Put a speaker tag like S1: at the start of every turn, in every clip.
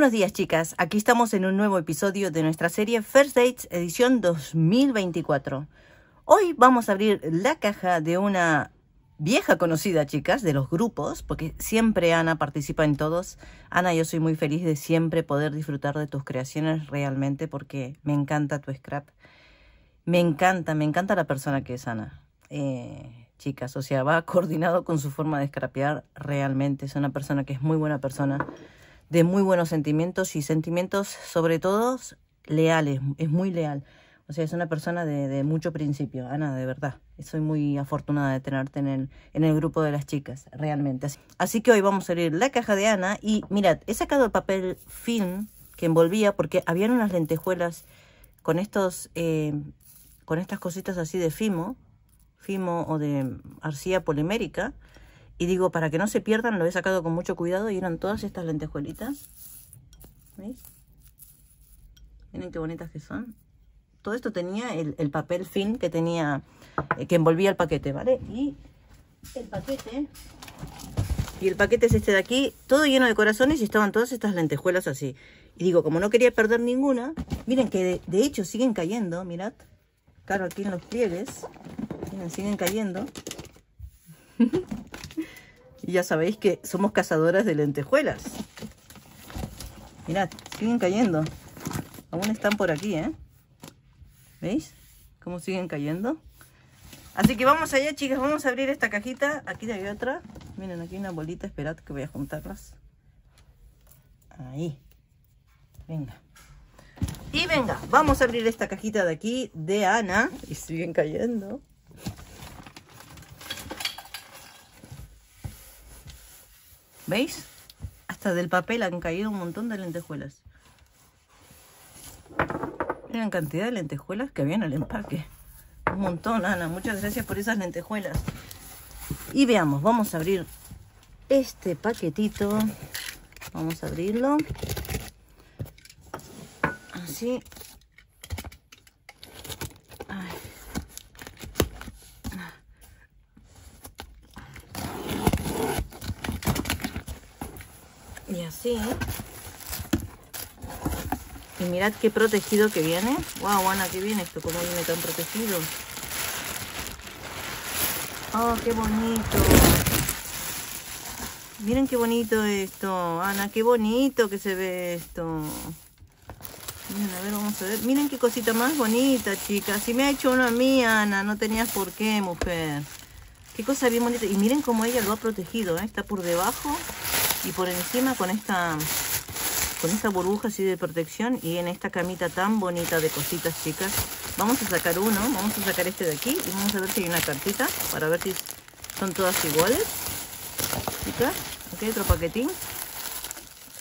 S1: buenos días chicas, aquí estamos en un nuevo episodio de nuestra serie First Dates edición 2024. Hoy vamos a abrir la caja de una vieja conocida chicas de los grupos, porque siempre Ana participa en todos. Ana, yo soy muy feliz de siempre poder disfrutar de tus creaciones realmente porque me encanta tu scrap. Me encanta, me encanta la persona que es Ana. Eh, chicas, o sea, va coordinado con su forma de scrapear realmente. Es una persona que es muy buena persona de muy buenos sentimientos y sentimientos sobre todo leales, es muy leal. O sea, es una persona de, mucho principio, Ana, de verdad. Soy muy afortunada de tenerte en el, en el grupo de las chicas, realmente. Así, que hoy vamos a abrir la caja de Ana y mirad, he sacado el papel film que envolvía porque habían unas lentejuelas con estos, eh, con estas cositas así de fimo, fimo o de arcilla polimérica y digo, para que no se pierdan, lo he sacado con mucho cuidado y eran todas estas lentejuelitas. ¿Veis? Miren qué bonitas que son. Todo esto tenía el, papel fin que tenía, eh, que envolvía el paquete, ¿vale? Y el paquete, y el paquete es este de aquí, todo lleno de corazones y estaban todas estas lentejuelas así. Y digo, como no quería perder ninguna, miren que de, hecho siguen cayendo, mirad. Claro, aquí en los pliegues, miren, siguen cayendo. Y ya sabéis que somos cazadoras de lentejuelas. Mirad, siguen cayendo. Aún están por aquí, ¿eh? ¿Veis? Cómo siguen cayendo. Así que vamos allá, chicas. Vamos a abrir esta cajita. Aquí hay otra. Miren, aquí hay una bolita. Esperad que voy a juntarlas. Ahí. Venga. Y venga, vamos a abrir esta cajita de aquí de Ana. Y siguen cayendo. ¿Veis? Hasta del papel han caído un montón de lentejuelas. Miren cantidad de lentejuelas que había en el empaque. Un montón, Ana. Muchas gracias por esas lentejuelas. Y veamos, vamos a abrir este paquetito. Vamos a abrirlo. Así. Y mirad qué protegido que viene. ¡Wow, Ana, qué bien esto! ¿Cómo viene tan protegido? ¡Oh, qué bonito! Miren qué bonito esto, Ana, qué bonito que se ve esto. Miren, a ver, vamos a ver. Miren qué cosita más bonita, chicas. Si me ha hecho uno a mí, Ana, no tenías por qué, mujer. Qué cosa bien bonita. Y miren cómo ella lo ha protegido, ¿eh? Está por debajo y por encima con esta con esta burbuja así de protección y en esta camita tan bonita de cositas chicas vamos a sacar uno vamos a sacar este de aquí y vamos a ver si hay una cartita para ver si son todas iguales chicas aquí otro paquetín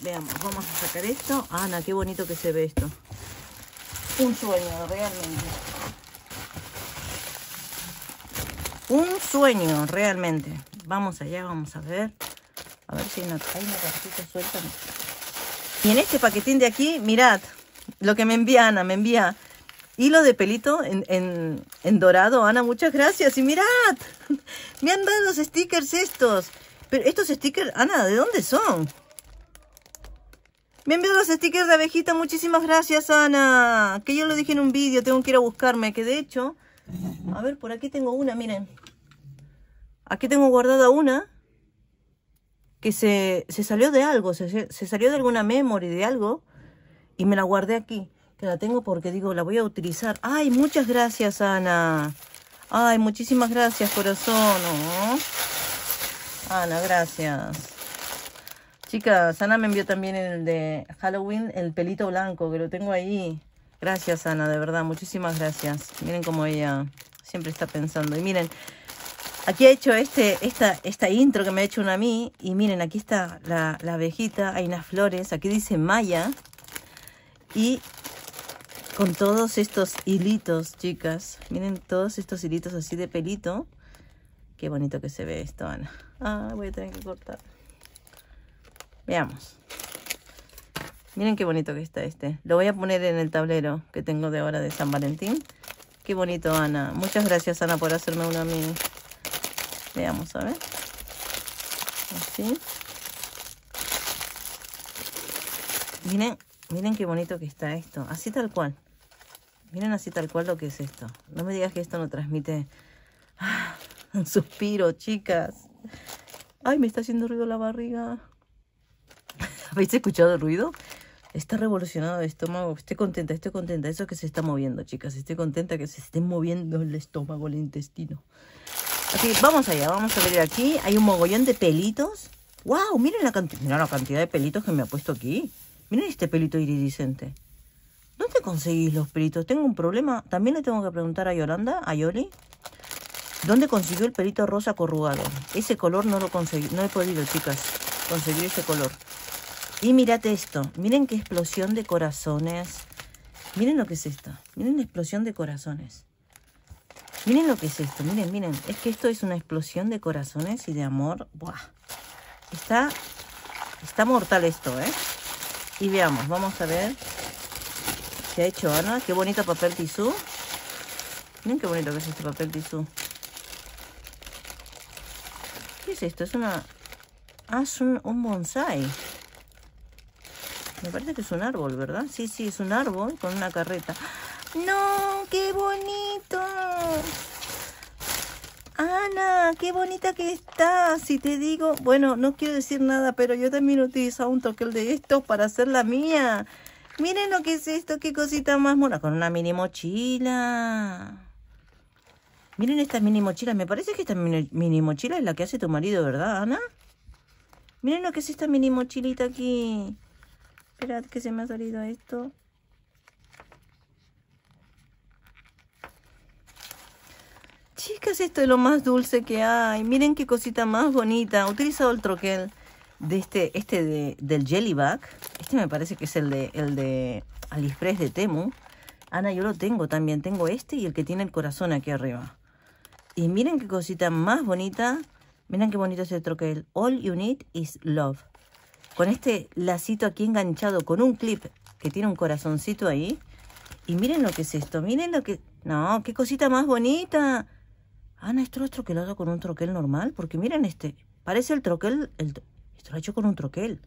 S1: veamos vamos a sacar esto Ana qué bonito que se ve esto un sueño realmente un sueño realmente vamos allá vamos a ver a ver si hay una, Y en este paquetín de aquí, mirad lo que me envía Ana, me envía hilo de pelito en, dorado. Ana, muchas gracias. Y mirad, me han dado los stickers estos. Pero estos stickers, Ana, ¿de dónde son? Me envió los stickers de abejita, muchísimas gracias Ana. Que yo lo dije en un vídeo, tengo que ir a buscarme. Que de hecho, a ver, por aquí tengo una, miren. Aquí tengo guardada una que se, salió de algo, se, se, salió de alguna memoria, de algo, y me la guardé aquí, que la tengo porque digo, la voy a utilizar. ¡Ay, muchas gracias, Ana! ¡Ay, muchísimas gracias, corazón! Oh. Ana, gracias. Chicas, Ana me envió también el de Halloween, el pelito blanco, que lo tengo ahí. Gracias, Ana, de verdad, muchísimas gracias. Miren cómo ella siempre está pensando. Y miren, Aquí he hecho este, esta, esta intro que me ha hecho una a mí. Y miren, aquí está la, abejita, hay unas flores. Aquí dice Maya. Y con todos estos hilitos, chicas. Miren todos estos hilitos así de pelito. Qué bonito que se ve esto, Ana. Ah, voy a tener que cortar. Veamos. Miren qué bonito que está este. Lo voy a poner en el tablero que tengo de ahora de San Valentín. Qué bonito, Ana. Muchas gracias, Ana, por hacerme una a mí. Veamos, a ver. Así. Miren, miren qué bonito que está esto. Así tal cual. Miren así tal cual lo que es esto. No me digas que esto no transmite ah, un suspiro, chicas. Ay, me está haciendo ruido la barriga. ¿Habéis escuchado el ruido? Está revolucionado el estómago. Estoy contenta, estoy contenta. Eso que se está moviendo, chicas. Estoy contenta que se esté moviendo el estómago, el intestino. Así vamos allá, vamos a ver aquí. Hay un mogollón de pelitos. ¡Wow! Miren la, miren la cantidad de pelitos que me ha puesto aquí. Miren este pelito iridiscente. ¿Dónde conseguís los pelitos? Tengo un problema. También le tengo que preguntar a Yolanda, a Yoli. ¿Dónde consiguió el pelito rosa corrugado? Ese color no lo conseguí. No he podido, chicas, conseguir ese color. Y mirad esto. Miren qué explosión de corazones. Miren lo que es esto. Miren la explosión de corazones. Miren lo que es esto, miren, miren. Es que esto es una explosión de corazones y de amor. Buah. Está, está mortal esto, ¿eh? Y veamos, vamos a ver qué ha hecho Ana. Qué bonito papel tisú. Miren qué bonito que es este papel tisú. ¿Qué es esto? Es una... Ah, un, un bonsai. Me parece que es un árbol, ¿verdad? Sí, sí, es un árbol con una carreta. ¡No! ¡Qué bonito! Ana, qué bonita que estás, Si te digo, bueno, no quiero decir nada, pero yo también he utilizado un toque de estos para hacer la mía. Miren lo que es esto, qué cosita más mola, con una mini mochila. Miren esta mini mochila, me parece que esta mini, mini mochila es la que hace tu marido, ¿verdad, Ana? Miren lo que es esta mini mochilita aquí. Esperad que se me ha salido esto. Chicas, esto es lo más dulce que hay. Miren qué cosita más bonita. He utilizado el troquel de este, este del Jellyback. Este me parece que es el de, el de Aliexpress de Temu. Ana, yo lo tengo también. Tengo este y el que tiene el corazón aquí arriba. Y miren qué cosita más bonita. Miren qué bonito es el troquel. All you need is love. Con este lacito aquí enganchado con un clip que tiene un corazoncito ahí. Y miren lo que es esto. Miren lo que... No, qué cosita más bonita. Ana, ah, esto lo ha troquelado con un troquel normal. Porque miren este. Parece el troquel. El, esto lo ha hecho con un troquel.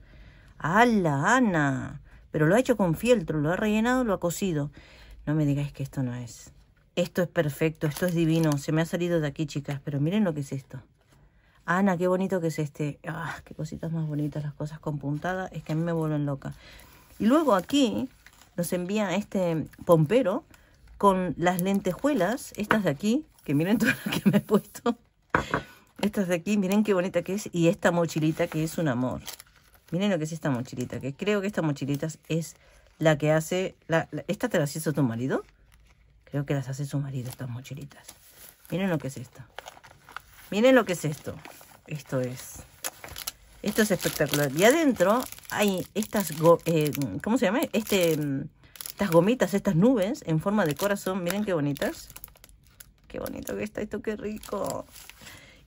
S1: ¡Hala, Ana! Pero lo ha hecho con fieltro. Lo ha rellenado, lo ha cosido. No me digáis que esto no es. Esto es perfecto. Esto es divino. Se me ha salido de aquí, chicas. Pero miren lo que es esto. Ana, qué bonito que es este. ¡Ah, qué cositas más bonitas! Las cosas con puntada. Es que a mí me vuelven loca. Y luego aquí nos envía este pompero con las lentejuelas, estas de aquí, que miren todo lo que me he puesto. Estas de aquí, miren qué bonita que es. Y esta mochilita que es un amor. Miren lo que es esta mochilita, que creo que esta mochilita es la que hace... La, ¿Esta te las hizo tu marido? Creo que las hace su marido, estas mochilitas. Miren lo que es esto. Miren lo que es esto. Esto es... Esto es espectacular. Y adentro hay estas... Eh, ¿Cómo se llama? Este, mm, estas gomitas, estas nubes en forma de corazón. Miren qué bonitas qué bonito que está esto, qué rico.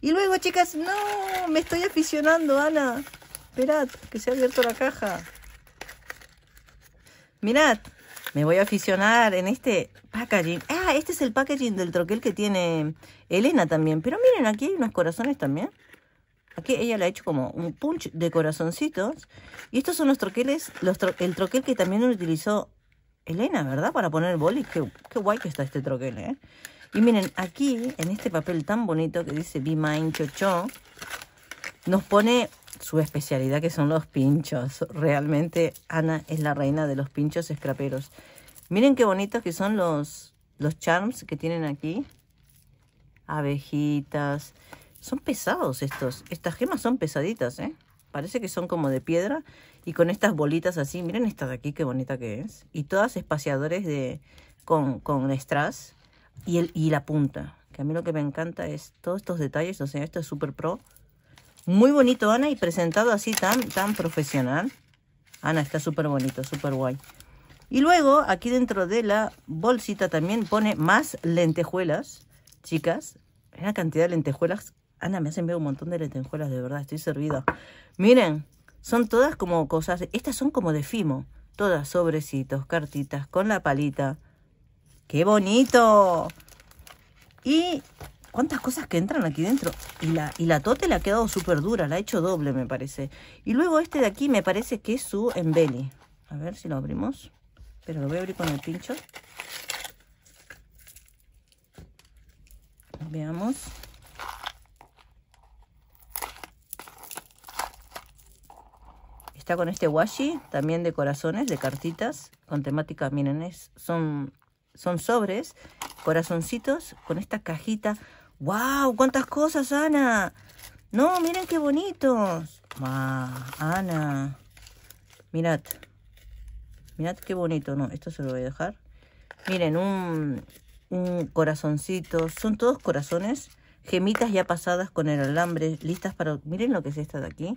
S1: Y luego, chicas, no, me estoy aficionando, Ana. Esperad, que se ha abierto la caja. Mirad, me voy a aficionar en este packaging. Ah, este es el packaging del troquel que tiene Elena también. Pero miren, aquí hay unos corazones también. Aquí ella le ha hecho como un punch de corazoncitos. Y estos son los troqueles, el troquel que también utilizó Elena, ¿verdad? Para poner bolis. Qué, qué guay que está este troquel, ¿eh? Y miren, aquí, en este papel tan bonito que dice Be Mine Chocho, nos pone su especialidad que son los pinchos. Realmente Ana es la reina de los pinchos escraperos. Miren qué bonitos que son los, los charms que tienen aquí. Abejitas. Son pesados estos. Estas gemas son pesaditas, ¿eh? Parece que son como de piedra. Y con estas bolitas así. Miren estas de aquí, qué bonita que es. Y todas espaciadores de, con, con strass y, el, y la punta. Que a mí lo que me encanta es todos estos detalles. O sea, esto es súper pro. Muy bonito, Ana, y presentado así tan, tan profesional. Ana, está súper bonito, súper guay. Y luego, aquí dentro de la bolsita también pone más lentejuelas, chicas. Una cantidad de lentejuelas. Ana, me hacen ver un montón de lentejuelas, de verdad, estoy servida. Miren, son todas como cosas... Estas son como de fimo. Todas sobrecitos, cartitas, con la palita. ¡Qué bonito! Y cuántas cosas que entran aquí dentro. Y la, y la tote la ha quedado súper dura, la ha hecho doble, me parece. Y luego este de aquí me parece que es su embelli. A ver si lo abrimos. Pero lo voy a abrir con el pincho. Veamos. Está con este washi, también de corazones, de cartitas, con temática, miren, son son sobres, corazoncitos con esta cajita. ¡Wow! ¡Cuántas cosas, Ana! No, miren qué bonitos. ma Ana. Mirad. Mirad qué bonito. No, esto se lo voy a dejar. Miren, un, un corazoncito. Son todos corazones. Gemitas ya pasadas con el alambre. Listas para... Miren lo que es esta de aquí.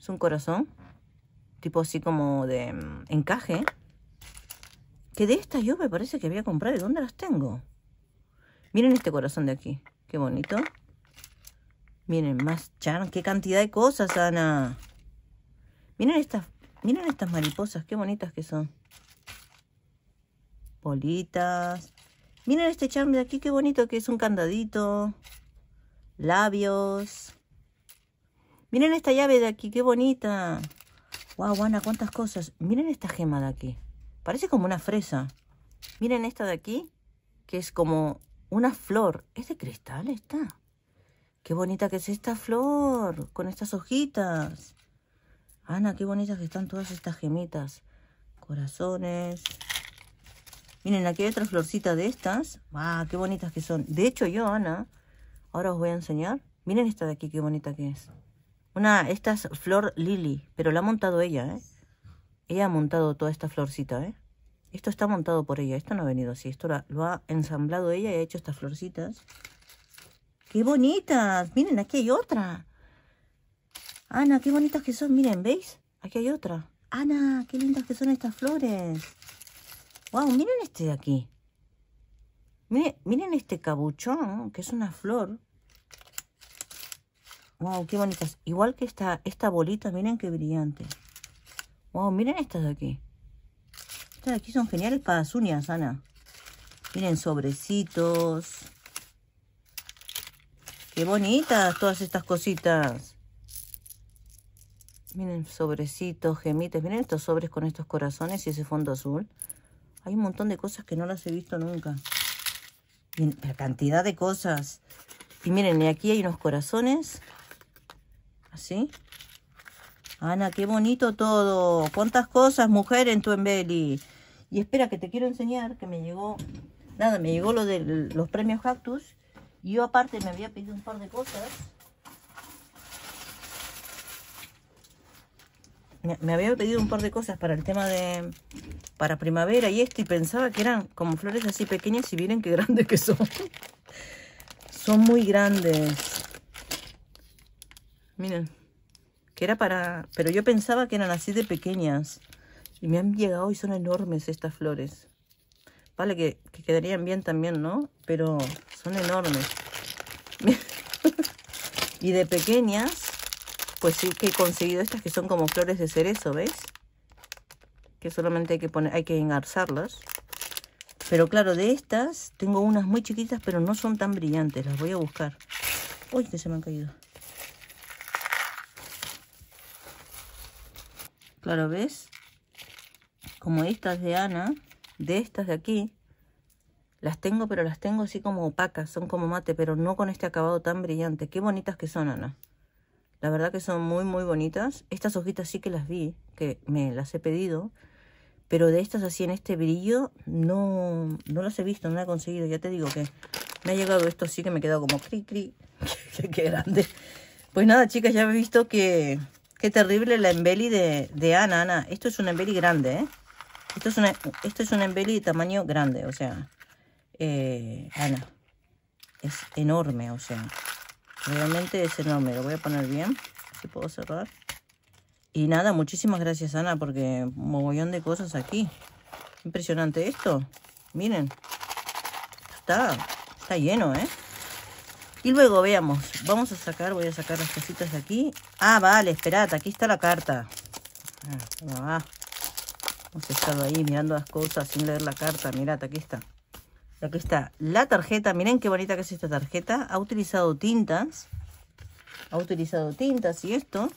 S1: Es un corazón. Tipo así como de mm, encaje. Que de estas yo me parece que había comprado. ¿De dónde las tengo? Miren este corazón de aquí. Qué bonito. Miren, más charm. Qué cantidad de cosas, Ana. Miren estas, miren estas mariposas. Qué bonitas que son. Bolitas Miren este charm de aquí. Qué bonito que es un candadito. Labios. Miren esta llave de aquí. Qué bonita. Wow, Ana, cuántas cosas. Miren esta gema de aquí. Parece como una fresa. Miren esta de aquí, que es como una flor. Es de cristal esta. Qué bonita que es esta flor, con estas hojitas. Ana, qué bonitas que están todas estas gemitas. Corazones. Miren, aquí hay otra florcita de estas. ¡Ah, ¡Qué bonitas que son! De hecho, yo, Ana, ahora os voy a enseñar. Miren esta de aquí, qué bonita que es. Una, esta es flor lily, pero la ha montado ella, ¿eh? Ella ha montado toda esta florcita, ¿eh? Esto está montado por ella, esto no ha venido así, esto lo ha ensamblado ella y ha hecho estas florcitas. ¡Qué bonitas! Miren, aquí hay otra. Ana, qué bonitas que son, miren, ¿veis? Aquí hay otra. Ana, qué lindas que son estas flores. ¡Wow! Miren este de aquí. Miren, este cabuchón, que es una flor. ¡Wow! ¡Qué bonitas! Igual que esta, esta bolita, miren qué brillante. Wow, miren estas de aquí. Estas de aquí son geniales para las uñas, Ana. Miren, sobrecitos. Qué bonitas todas estas cositas. Miren, sobrecitos, gemitas. Miren estos sobres con estos corazones y ese fondo azul. Hay un montón de cosas que no las he visto nunca. la cantidad de cosas. Y miren, aquí hay unos corazones. Así. Ana, qué bonito todo. Cuántas cosas, mujer, en tu embeli. Y espera, que te quiero enseñar que me llegó... Nada, me llegó lo de los premios Cactus. Y yo aparte me había pedido un par de cosas. me había pedido un par de cosas para el tema de para primavera y esto y pensaba que eran como flores así pequeñas y miren qué grandes que son son muy grandes miren que era para... Pero yo pensaba que eran así de pequeñas. Y me han llegado y son enormes estas flores. Vale, que, quedarían bien también, ¿no? Pero son enormes. y de pequeñas, pues sí que he conseguido estas que son como flores de cerezo, ¿ves? Que solamente hay que, poner, hay que engarzarlas. Pero claro, de estas tengo unas muy chiquitas, pero no son tan brillantes. Las voy a buscar. Uy, que se me han caído. Claro, ¿ves? Como estas de Ana, de estas de aquí, las tengo, pero las tengo así como opacas, son como mate, pero no con este acabado tan brillante. Qué bonitas que son, Ana. La verdad que son muy, muy bonitas. Estas hojitas sí que las vi, que me las he pedido. Pero de estas así en este brillo, no, las he visto, no las he conseguido. Ya te digo que me ha llegado esto así que me he quedado como cri, cri. Qué grande. Pues nada, chicas, ya he visto que Qué terrible la embeli de, Ana, Ana. Esto es un embeli grande, ¿eh? Esto es, una, un embeli de tamaño grande, o sea, eh, Ana. Es enorme, o sea, realmente es enorme. Lo voy a poner bien, si puedo cerrar. Y nada, muchísimas gracias, Ana, porque mogollón de cosas aquí. Impresionante esto. Miren, está, está lleno, ¿eh? Y luego veamos, vamos a sacar, voy a sacar las cositas de aquí. Ah, vale, esperad, aquí está la carta. Ah, Hemos estado ahí mirando las cosas sin leer la carta. Mirad, aquí está. Aquí está la tarjeta. Miren qué bonita que es esta tarjeta. Ha utilizado tintas. Ha utilizado tintas y esto.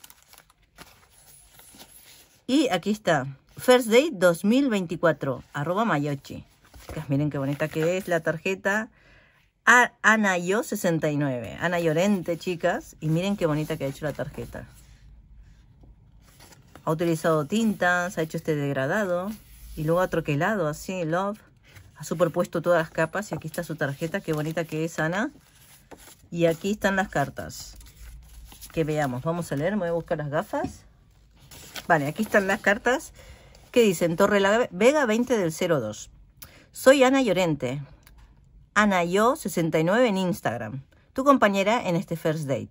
S1: Y aquí está. First Day 2024. Arroba Mayochi. miren qué bonita que es la tarjeta. Ana Yo 69 Ana Llorente, chicas. Y miren qué bonita que ha hecho la tarjeta. Ha utilizado tintas, ha hecho este degradado. Y luego ha troquelado así, love. Ha superpuesto todas las capas. Y aquí está su tarjeta. Qué bonita que es, Ana. Y aquí están las cartas. Que veamos. Vamos a leer. Me voy a buscar las gafas. Vale, aquí están las cartas. Que dicen Torre la Vega 20 del 02. Soy Ana Llorente. Ana anayo69 en Instagram, tu compañera en este First Date.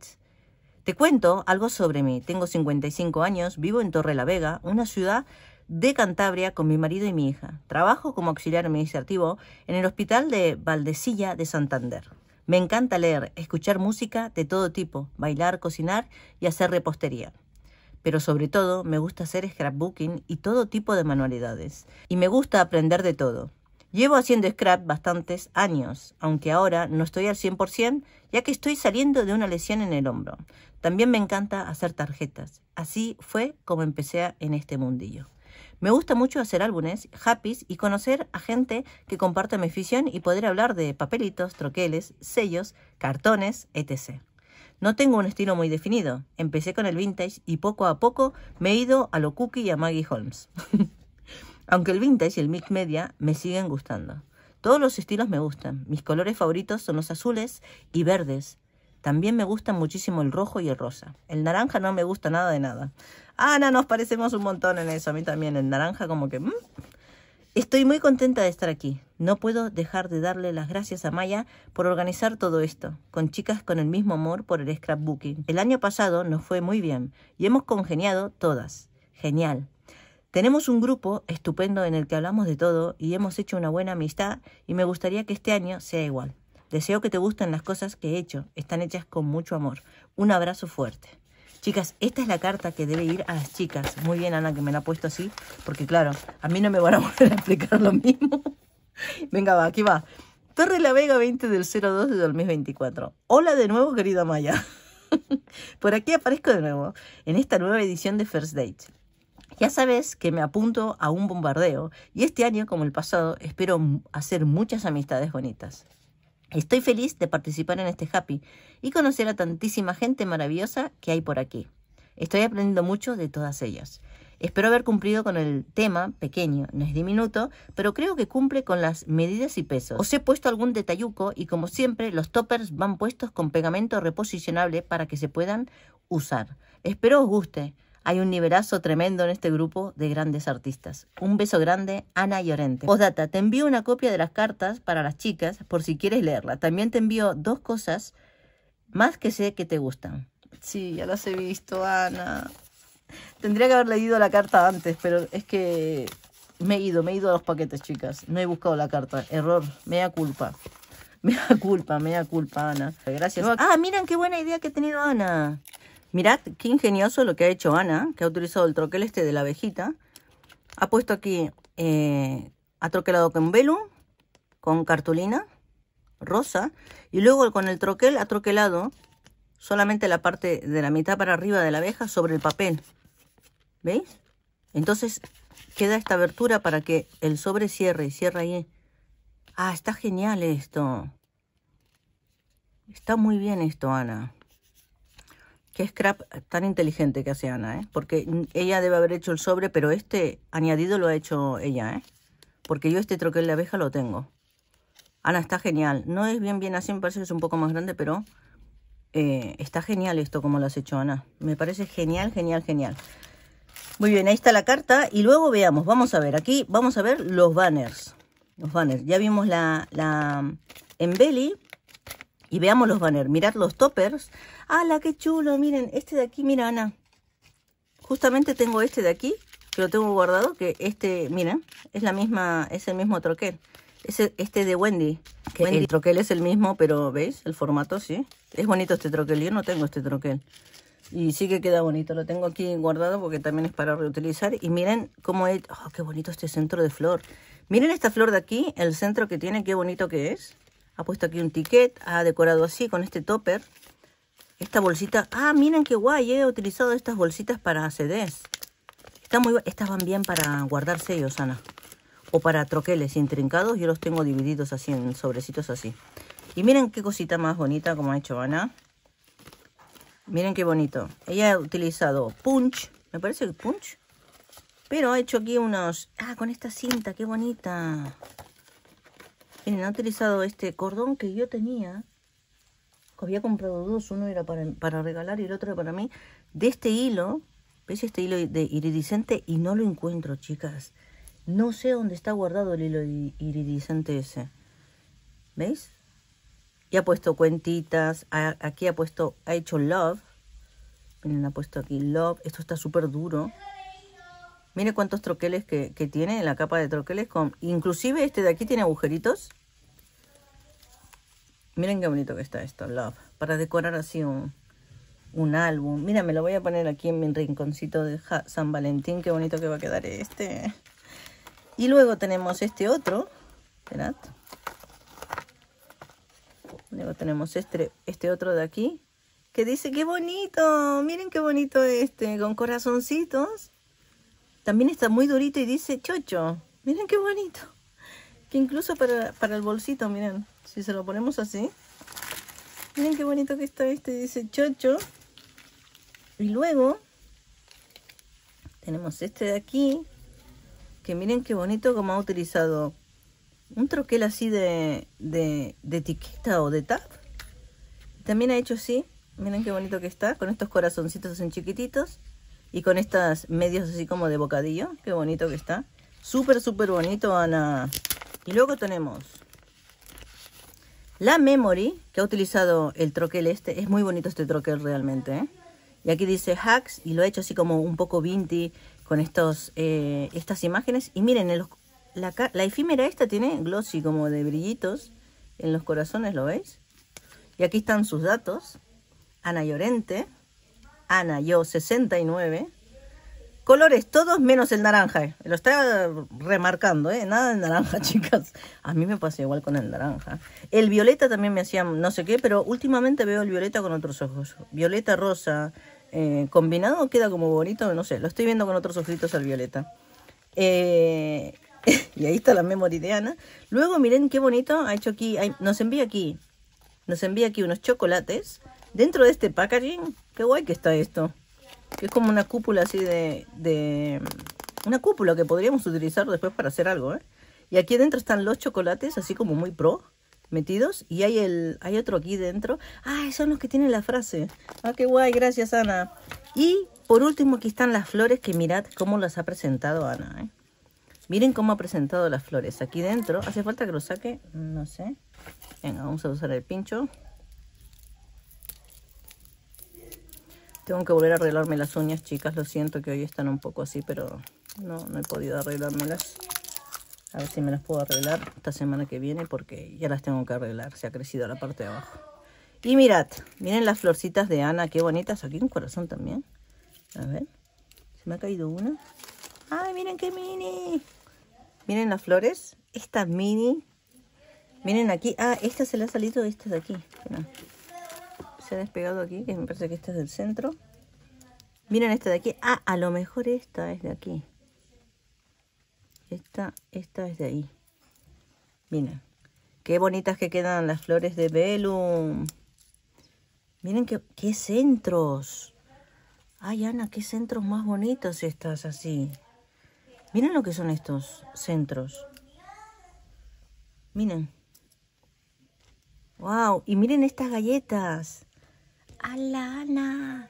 S1: Te cuento algo sobre mí. Tengo 55 años, vivo en Torre la Vega, una ciudad de Cantabria con mi marido y mi hija. Trabajo como auxiliar administrativo en el Hospital de Valdecilla de Santander. Me encanta leer, escuchar música de todo tipo, bailar, cocinar y hacer repostería. Pero sobre todo me gusta hacer scrapbooking y todo tipo de manualidades. Y me gusta aprender de todo. Llevo haciendo scrap bastantes años, aunque ahora no estoy al 100% ya que estoy saliendo de una lesión en el hombro. También me encanta hacer tarjetas. Así fue como empecé en este mundillo. Me gusta mucho hacer álbumes, happies y conocer a gente que comparte mi afición y poder hablar de papelitos, troqueles, sellos, cartones, etc. No tengo un estilo muy definido. Empecé con el vintage y poco a poco me he ido a lo cookie y a Maggie Holmes. Aunque el vintage y el mix media me siguen gustando. Todos los estilos me gustan. Mis colores favoritos son los azules y verdes. También me gustan muchísimo el rojo y el rosa. El naranja no me gusta nada de nada. Ana, nos parecemos un montón en eso. A mí también el naranja como que... Mm. Estoy muy contenta de estar aquí. No puedo dejar de darle las gracias a Maya por organizar todo esto, con chicas con el mismo amor por el scrapbooking. El año pasado nos fue muy bien y hemos congeniado todas. Genial. Tenemos un grupo estupendo en el que hablamos de todo y hemos hecho una buena amistad y me gustaría que este año sea igual. Deseo que te gusten las cosas que he hecho. Están hechas con mucho amor. Un abrazo fuerte. Chicas, esta es la carta que debe ir a las chicas. Muy bien, Ana, que me la ha puesto así, porque claro, a mí no me van a volver a explicar lo mismo. Venga, va, aquí va. Torre La Vega 20 del 02 de 2024. Hola de nuevo, querida Maya. Por aquí aparezco de nuevo, en esta nueva edición de First Date. Ya sabes que me apunto a un bombardeo y este año, como el pasado, espero hacer muchas amistades bonitas. Estoy feliz de participar en este happy y conocer a tantísima gente maravillosa que hay por aquí. Estoy aprendiendo mucho de todas ellas. Espero haber cumplido con el tema, pequeño, no es diminuto, pero creo que cumple con las medidas y pesos. Os he puesto algún detalluco y como siempre los toppers van puestos con pegamento reposicionable para que se puedan usar. Espero os guste. Hay un nivelazo tremendo en este grupo de grandes artistas. Un beso grande, Ana Llorente. Posdata, te envío una copia de las cartas para las chicas por si quieres leerla. También te envío dos cosas más que sé que te gustan. Sí, ya las he visto, Ana. Tendría que haber leído la carta antes, pero es que me he ido, me he ido a los paquetes, chicas. No he buscado la carta. Error, mea culpa. Mea culpa, mea culpa, Ana. Gracias. Ah, miren qué buena idea que ha tenido Ana. Mirad qué ingenioso lo que ha hecho Ana, que ha utilizado el troquel este de la abejita. Ha puesto aquí, eh, ha troquelado con velo con cartulina rosa, y luego con el troquel ha troquelado solamente la parte de la mitad para arriba de la abeja sobre el papel. ¿Veis? Entonces queda esta abertura para que el sobre cierre y cierre ahí. Ah, está genial esto. Está muy bien esto, Ana. Qué scrap tan inteligente que hace Ana, ¿eh? Porque ella debe haber hecho el sobre, pero este añadido lo ha hecho ella, ¿eh? Porque yo este troquel de abeja lo tengo. Ana, está genial. No es bien bien así, me parece que es un poco más grande, pero eh, está genial esto como lo has hecho, Ana. Me parece genial, genial, genial. Muy bien, ahí está la carta. Y luego veamos, vamos a ver, aquí vamos a ver los banners. Los banners. Ya vimos la, la Embelli, y veamos los banners. mirar los toppers. ¡Hala, qué chulo! Miren, este de aquí, mira, Ana. Justamente tengo este de aquí, que lo tengo guardado, que este, miren, es la misma, es el mismo troquel. Es este de Wendy. Que El troquel es el mismo, pero ¿veis? El formato, sí. Es bonito este troquel. Yo no tengo este troquel. Y sí que queda bonito. Lo tengo aquí guardado porque también es para reutilizar. Y miren cómo es... Oh, qué bonito este centro de flor! Miren esta flor de aquí, el centro que tiene, qué bonito que es ha puesto aquí un ticket, ha decorado así con este topper. Esta bolsita, ah, miren qué guay, eh, he utilizado estas bolsitas para CDs. Están muy, estas van bien para guardar sellos, Ana. O para troqueles intrincados, yo los tengo divididos así en sobrecitos así. Y miren qué cosita más bonita como ha hecho Ana. Miren qué bonito. Ella ha utilizado punch, me parece que punch. Pero ha hecho aquí unos... Ah, con esta cinta, qué bonita. Miren, ha utilizado este cordón que yo tenía, había comprado dos, uno era para, regalar y el otro era para mí, de este hilo, ¿Veis este hilo de iridiscente? Y no lo encuentro, chicas. No sé dónde está guardado el hilo iridiscente ese. ¿Veis? Y ha puesto cuentitas. aquí ha puesto, ha hecho love. Miren, ha puesto aquí love. Esto está súper duro. Mire cuántos troqueles que, que, tiene, la capa de troqueles. Con, inclusive este de aquí tiene agujeritos. Miren qué bonito que está esto, Love. Para decorar así un, álbum. Mira, me lo voy a poner aquí en mi rinconcito de San Valentín. Qué bonito que va a quedar este. Y luego tenemos este otro. Esperad. Luego tenemos este, este otro de aquí. Que dice, qué bonito. Miren qué bonito este. Con corazoncitos. También está muy durito y dice chocho. Miren qué bonito. Que incluso para, el bolsito, miren. Si se lo ponemos así. Miren qué bonito que está este. Dice chocho. Y luego tenemos este de aquí. Que miren qué bonito como ha utilizado un troquel así de, de, etiqueta o de tap. También ha hecho así. Miren qué bonito que está. Con estos corazoncitos en chiquititos. Y con estas medios así como de bocadillo. Qué bonito que está. Súper, súper bonito, Ana. Y luego tenemos la memory, que ha utilizado el troquel este. Es muy bonito este troquel realmente. ¿eh? Y aquí dice hacks y lo ha hecho así como un poco vinti con estos, eh, estas imágenes. Y miren, la, la efímera esta tiene glossy como de brillitos en los corazones, ¿lo veis? Y aquí están sus datos. Ana Llorente, Ana Yo 69, colores todos menos el naranja. Eh. Lo está remarcando, ¿eh? Nada de naranja, chicas. A mí me pasa igual con el naranja. El violeta también me hacía no sé qué, pero últimamente veo el violeta con otros ojos. Violeta, rosa, eh, combinado queda como bonito, no sé. Lo estoy viendo con otros ojitos al violeta. Eh, y ahí está la memoria de Ana. Luego miren qué bonito ha hecho aquí. nos envía aquí. Nos envía aquí unos chocolates. Dentro de este packaging. Qué guay que está esto que es como una cúpula así de, Una cúpula que podríamos utilizar después para hacer algo, ¿eh? Y aquí adentro están los chocolates, así como muy pro, metidos. Y hay, el, hay otro aquí dentro. ¡Ah, son los que tienen la frase! ¡Ah, qué guay! Gracias, Ana. Y por último, aquí están las flores, que mirad cómo las ha presentado Ana, ¿eh? Miren cómo ha presentado las flores. Aquí dentro, ¿hace falta que lo saque? No sé. Venga, vamos a usar el pincho. Tengo que volver a arreglarme las uñas, chicas. Lo siento que hoy están un poco así, pero no, no he podido arreglármelas. A ver si me las puedo arreglar esta semana que viene porque ya las tengo que arreglar. Se ha crecido la parte de abajo. Y mirad, miren las florcitas de Ana, qué bonitas. Aquí un corazón también. A ver, se me ha caído una. ¡Ay, miren qué mini! Miren las flores. Esta mini. Miren aquí. Ah, esta se le ha salido, esta de aquí se ha despegado aquí, que me parece que este es del centro. Miren esta de aquí. Ah, a lo mejor esta es de aquí. Esta, esta es de ahí. Miren. Qué bonitas que quedan las flores de Velum. Miren qué, qué centros. Ay, Ana, qué centros más bonitos estas así. Miren lo que son estos centros. Miren. Wow, y miren estas galletas. Ana,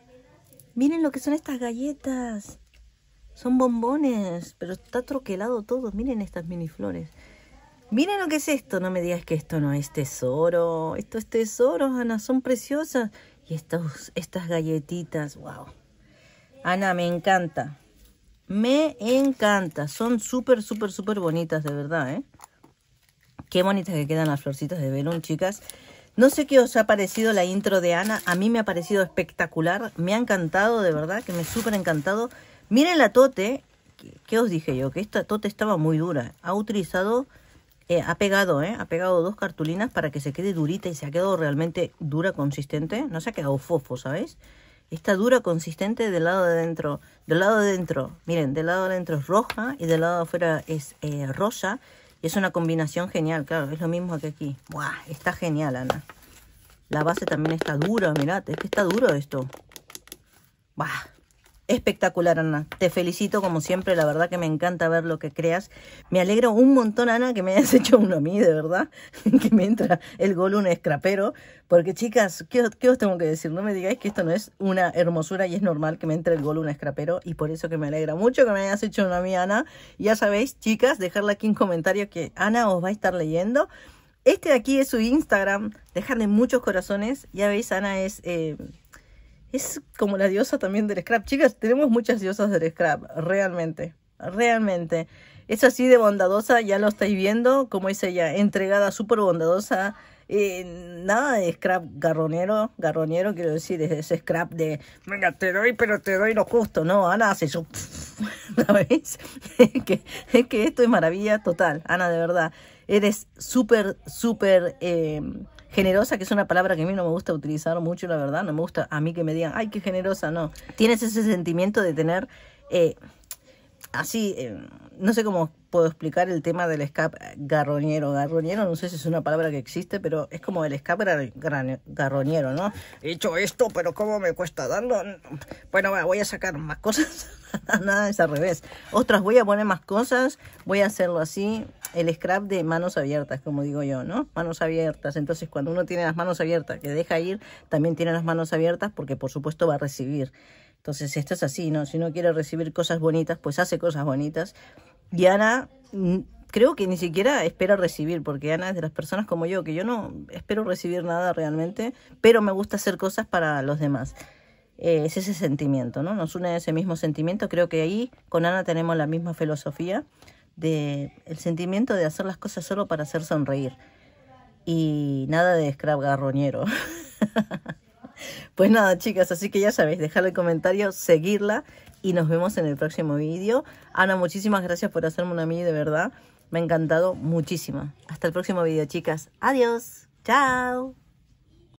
S1: Miren lo que son estas galletas. Son bombones, pero está troquelado todo. Miren estas mini flores. Miren lo que es esto. No me digas que esto no es tesoro. Esto es tesoro, Ana. Son preciosas. Y estas galletitas. Wow. Ana, me encanta. Me encanta. Son súper, súper, súper bonitas, de verdad, ¿eh? Qué bonitas que quedan las florcitas de velón, chicas. No sé qué os ha parecido la intro de Ana, a mí me ha parecido espectacular, me ha encantado, de verdad, que me súper encantado. Miren la Tote, ¿qué os dije yo? Que esta Tote estaba muy dura. Ha utilizado, eh, ha pegado, eh, ha pegado dos cartulinas para que se quede durita y se ha quedado realmente dura, consistente. No se ha quedado fofo, ¿sabéis? Está dura, consistente del lado de dentro. Del lado de dentro, miren, del lado de dentro es roja y del lado de afuera es eh, rosa. Y Es una combinación genial, claro, es lo mismo que aquí. Buah, está genial, Ana. La base también está dura, mirad, es que está duro esto. Buah, Espectacular, Ana. Te felicito como siempre. La verdad que me encanta ver lo que creas. Me alegro un montón, Ana, que me hayas hecho uno a mí, de verdad. que me entra el gol un escrapero. Porque, chicas, ¿qué, os tengo que decir? No me digáis que esto no es una hermosura y es normal que me entre el gol un escrapero. Y por eso que me alegra mucho que me hayas hecho uno a mí, Ana. Ya sabéis, chicas, dejarla aquí en comentario que Ana os va a estar leyendo. Este de aquí es su Instagram. Dejadle muchos corazones. Ya veis, Ana es... Eh, es como la diosa también del scrap. Chicas, tenemos muchas diosas del scrap, realmente. Realmente. Es así de bondadosa, ya lo estáis viendo, como dice ella, entregada, súper bondadosa. Eh, nada de scrap garronero, garronero quiero decir, es ese scrap de, venga, te doy, pero te doy lo justo, ¿no? Ana hace eso, ¿la veis? es, que, esto es maravilla total, Ana, de verdad. Eres súper, súper... Eh, Generosa, que es una palabra que a mí no me gusta utilizar mucho, la verdad, no me gusta a mí que me digan, ay, qué generosa, no. Tienes ese sentimiento de tener, eh, así, eh, no sé cómo puedo explicar el tema del escape garroñero. Garroñero, no sé si es una palabra que existe, pero es como el escape garroñero, ¿no? He hecho esto, pero ¿cómo me cuesta darlo. Bueno, voy a sacar más cosas. Nada, es al revés. Otras voy a poner más cosas, voy a hacerlo así el scrap de manos abiertas, como digo yo, ¿no? Manos abiertas. Entonces, cuando uno tiene las manos abiertas, que deja ir, también tiene las manos abiertas porque, por supuesto, va a recibir. Entonces, esto es así, ¿no? Si uno quiere recibir cosas bonitas, pues hace cosas bonitas. Y Ana, mm, creo que ni siquiera espera recibir, porque Ana es de las personas como yo, que yo no espero recibir nada realmente, pero me gusta hacer cosas para los demás. Eh, es ese sentimiento, ¿no? Nos une ese mismo sentimiento. Creo que ahí con Ana tenemos la misma filosofía de el sentimiento de hacer las cosas solo para hacer sonreír y nada de scrap garroñero. pues nada, chicas, así que ya sabéis, dejar el comentario, seguirla y nos vemos en el próximo vídeo. Ana, muchísimas gracias por hacerme una mini de verdad. Me ha encantado muchísimo. Hasta el próximo vídeo, chicas. Adiós. Chao.